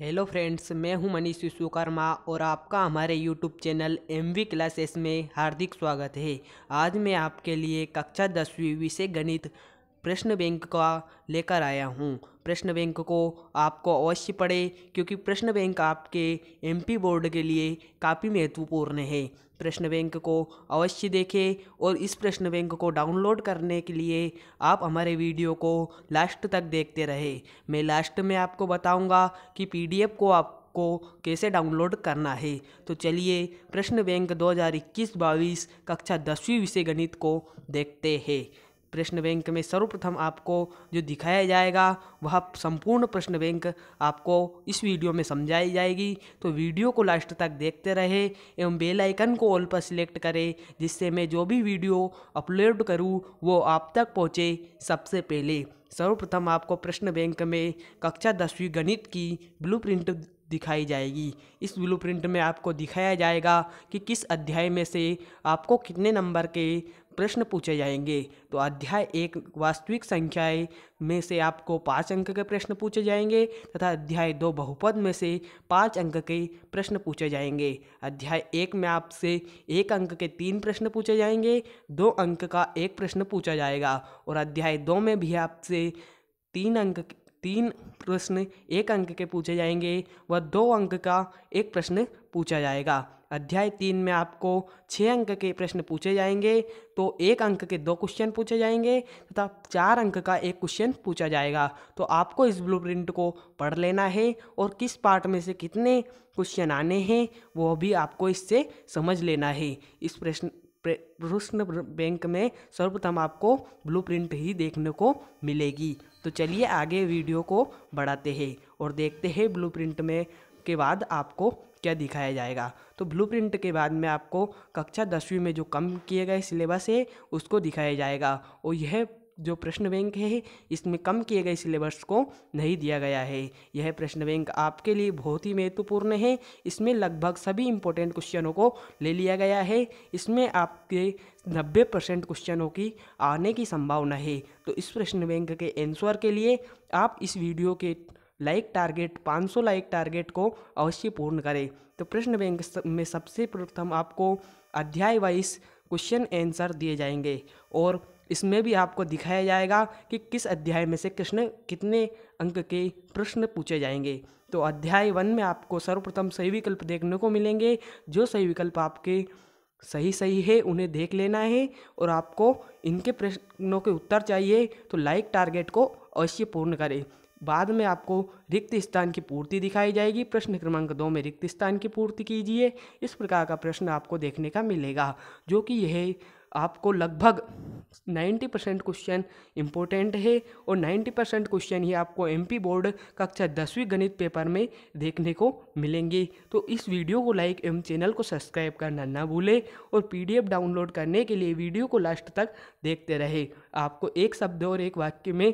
hello friends मैं हूं मनीष विश्वकर्मा और आपका हमारे YouTube channel M V classes में हार्दिक स्वागत है आज मैं आपके लिए कक्षा दसवीं विषय गणित प्रश्न बैंक का लेकर आया हूँ प्रश्न बैंक को आपको अवश्य पढ़े क्योंकि प्रश्न बैंक आपके एमपी बोर्ड के लिए काफ़ी महत्वपूर्ण है प्रश्न बैंक को अवश्य देखें और इस प्रश्न बैंक को डाउनलोड करने के लिए आप हमारे वीडियो को लास्ट तक देखते रहे मैं लास्ट में आपको बताऊँगा कि पी को आप को कैसे डाउनलोड करना है तो चलिए प्रश्न बैंक 2021 हज़ार कक्षा दसवीं विषय गणित को देखते हैं प्रश्न बैंक में सर्वप्रथम आपको जो दिखाया जाएगा वह संपूर्ण प्रश्न बैंक आपको इस वीडियो में समझाई जाएगी तो वीडियो को लास्ट तक देखते रहे एवं बेल आइकन को ऑल पर सिलेक्ट करें जिससे मैं जो भी वीडियो अपलोड करूं वो आप तक पहुंचे सबसे पहले सर्वप्रथम आपको प्रश्न बैंक में कक्षा दसवीं गणित की ब्लू दिखाई जाएगी इस ब्लूप्रिंट में आपको दिखाया जाएगा कि किस अध्याय में से आपको कितने नंबर के प्रश्न पूछे जाएंगे तो अध्याय एक वास्तविक संख्याएं में से आपको पाँच अंक के प्रश्न पूछे जाएंगे तथा अध्याय दो बहुपद में से पाँच अंक के प्रश्न पूछे जाएंगे अध्याय एक में आपसे एक अंक के तीन प्रश्न पूछे जाएंगे दो अंक का एक प्रश्न पूछा जाएगा और अध्याय दो में भी आपसे तीन अंक तीन प्रश्न एक अंक के पूछे जाएंगे व दो अंक का एक प्रश्न पूछा जाएगा अध्याय तीन में आपको छः अंक के प्रश्न पूछे जाएंगे तो एक अंक के दो क्वेश्चन पूछे जाएंगे तथा चार अंक का एक क्वेश्चन पूछा जाएगा तो आपको इस प्रिंट को पढ़ लेना है और किस पार्ट में से कितने क्वेश्चन आने हैं वो भी आपको इससे समझ लेना है इस प्रश्न प्रश्न बैंक में सर्वप्रथम आपको प्रिंट ही देखने को मिलेगी तो चलिए आगे वीडियो को बढ़ाते हैं और देखते हैं प्रिंट में के बाद आपको क्या दिखाया जाएगा तो प्रिंट के बाद में आपको कक्षा दसवीं में जो कम किए गए सिलेबस है उसको दिखाया जाएगा और यह जो प्रश्न बैंक है इसमें कम किए गए सिलेबस को नहीं दिया गया है यह प्रश्न बैंक आपके लिए बहुत ही महत्वपूर्ण है इसमें लगभग सभी इंपॉर्टेंट क्वेश्चनों को ले लिया गया है इसमें आपके 90 परसेंट क्वेश्चनों की आने की संभावना है तो इस प्रश्न बैंक के आंसर के लिए आप इस वीडियो के लाइक टारगेट 500 लाइक टारगेट को अवश्य पूर्ण करें तो प्रश्न बैंक में सबसे प्रथम आपको अध्याय वाइज क्वेश्चन आंसर दिए जाएंगे और इसमें भी आपको दिखाया जाएगा कि किस अध्याय में से कृष्ण कितने अंक के प्रश्न पूछे जाएंगे तो अध्याय वन में आपको सर्वप्रथम सही विकल्प देखने को मिलेंगे जो सही विकल्प आपके सही सही है उन्हें देख लेना है और आपको इनके प्रश्नों के उत्तर चाहिए तो लाइक टारगेट को अवश्य पूर्ण करें बाद में आपको रिक्त स्थान की पूर्ति दिखाई जाएगी प्रश्न क्रमांक दो में रिक्त स्थान की पूर्ति कीजिए इस प्रकार का प्रश्न आपको देखने का मिलेगा जो कि यह आपको लगभग 90 परसेंट क्वेश्चन इम्पोर्टेंट है और 90 परसेंट क्वेश्चन ही आपको एमपी बोर्ड कक्षा दसवीं गणित पेपर में देखने को मिलेंगे तो इस वीडियो को लाइक एवं चैनल को सब्सक्राइब करना ना भूलें और पीडीएफ डाउनलोड करने के लिए वीडियो को लास्ट तक देखते रहे आपको एक शब्द और एक वाक्य में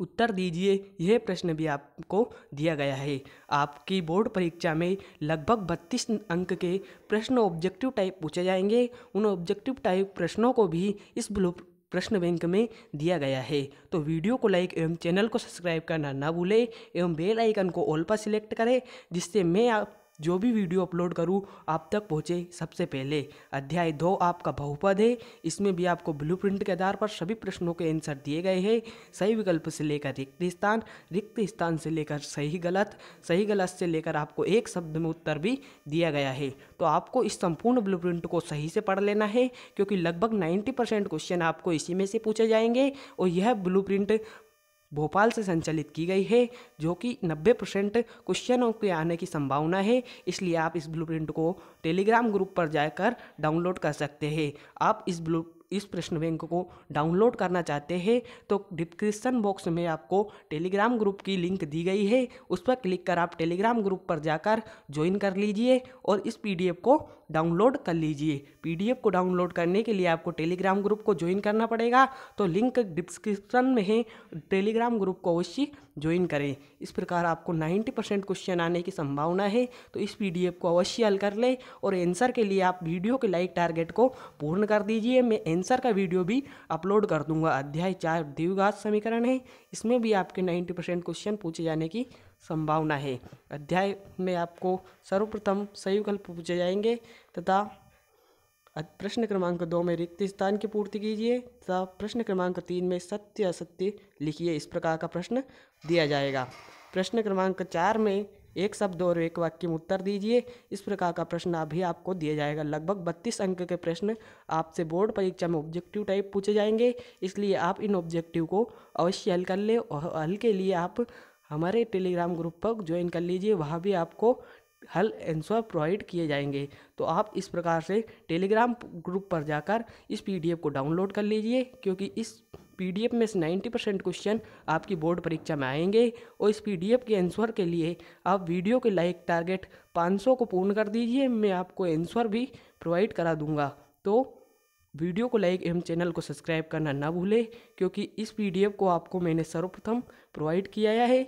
उत्तर दीजिए यह प्रश्न भी आपको दिया गया है आपकी बोर्ड परीक्षा में लगभग बत्तीस अंक के प्रश्न ऑब्जेक्टिव टाइप पूछे जाएंगे उन ऑब्जेक्टिव टाइप प्रश्नों को भी इस ब्लू प्रश्न बैंक में दिया गया है तो वीडियो को लाइक एवं चैनल को सब्सक्राइब करना ना भूलें एवं बेल आइकन को ऑल पर सिलेक्ट करें जिससे मैं आप जो भी वीडियो अपलोड करूँ आप तक पहुँचे सबसे पहले अध्याय दो आपका बहुपद है इसमें भी आपको ब्लू के आधार पर सभी प्रश्नों के आंसर दिए गए हैं सही विकल्प से लेकर रिक्त स्थान रिक्त स्थान से लेकर सही गलत सही गलत से लेकर आपको एक शब्द में उत्तर भी दिया गया है तो आपको इस संपूर्ण ब्लू को सही से पढ़ लेना है क्योंकि लगभग नाइन्टी परसेंट क्वेश्चन आपको इसी में से पूछे जाएंगे और यह ब्लू भोपाल से संचालित की गई है जो कि 90 परसेंट क्वेश्चनों के आने की संभावना है इसलिए आप इस ब्लूप्रिंट को टेलीग्राम ग्रुप पर जाकर डाउनलोड कर सकते हैं आप इस ब्लू इस प्रश्न बैंक को डाउनलोड करना चाहते हैं तो डिस्क्रिप्शन बॉक्स में आपको टेलीग्राम ग्रुप की लिंक दी गई है उस पर क्लिक कर आप टेलीग्राम ग्रुप पर जाकर ज्वाइन कर लीजिए और इस पीडीएफ को डाउनलोड कर लीजिए पीडीएफ को डाउनलोड करने के लिए आपको टेलीग्राम ग्रुप को ज्वाइन करना पड़ेगा तो लिंक डिस्क्रिप्शन में है टेलीग्राम ग्रुप को अवश्य ज्वाइन करें इस प्रकार आपको 90 परसेंट क्वेश्चन आने की संभावना है तो इस पीडीएफ को अवश्य हल कर लें और आंसर के लिए आप वीडियो के लाइक टारगेट को पूर्ण कर दीजिए मैं आंसर का वीडियो भी अपलोड कर दूंगा अध्याय चार द्विघात समीकरण है इसमें भी आपके 90 परसेंट क्वेश्चन पूछे जाने की संभावना है अध्याय में आपको सर्वप्रथम सही विकल्प पूछे जाएंगे तथा प्रश्न क्रमांक दो में रिक्त स्थान की पूर्ति कीजिए तथा प्रश्न क्रमांक तीन में सत्य असत्य लिखिए इस प्रकार का प्रश्न दिया जाएगा प्रश्न क्रमांक चार में एक शब्द और एक वाक्य में उत्तर दीजिए इस प्रकार का प्रश्न अभी आपको दिया जाएगा लगभग बत्तीस अंक के प्रश्न आपसे बोर्ड परीक्षा में ऑब्जेक्टिव टाइप पूछे जाएंगे इसलिए आप इन ऑब्जेक्टिव को अवश्य हल कर ले और हल के लिए आप हमारे टेलीग्राम ग्रुप पर ज्वाइन कर लीजिए वहाँ भी आपको हल एंसर प्रोवाइड किए जाएंगे तो आप इस प्रकार से टेलीग्राम ग्रुप पर जाकर इस पीडीएफ को डाउनलोड कर लीजिए क्योंकि इस पीडीएफ में से नाइन्टी परसेंट क्वेश्चन आपकी बोर्ड परीक्षा में आएंगे और इस पीडीएफ के आंसर के लिए आप वीडियो के लाइक टारगेट 500 को पूर्ण कर दीजिए मैं आपको आंसर भी प्रोवाइड करा दूंगा तो वीडियो को लाइक एवं चैनल को सब्सक्राइब करना ना भूलें क्योंकि इस पी को आपको मैंने सर्वप्रथम प्रोवाइड किया है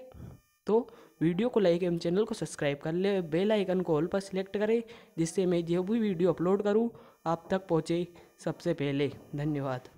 तो वीडियो को लाइक एवं चैनल को सब्सक्राइब कर ले बेल आइकन को ऑल पर सिलेक्ट करें जिससे मैं जो भी वीडियो अपलोड करूं आप तक पहुंचे सबसे पहले धन्यवाद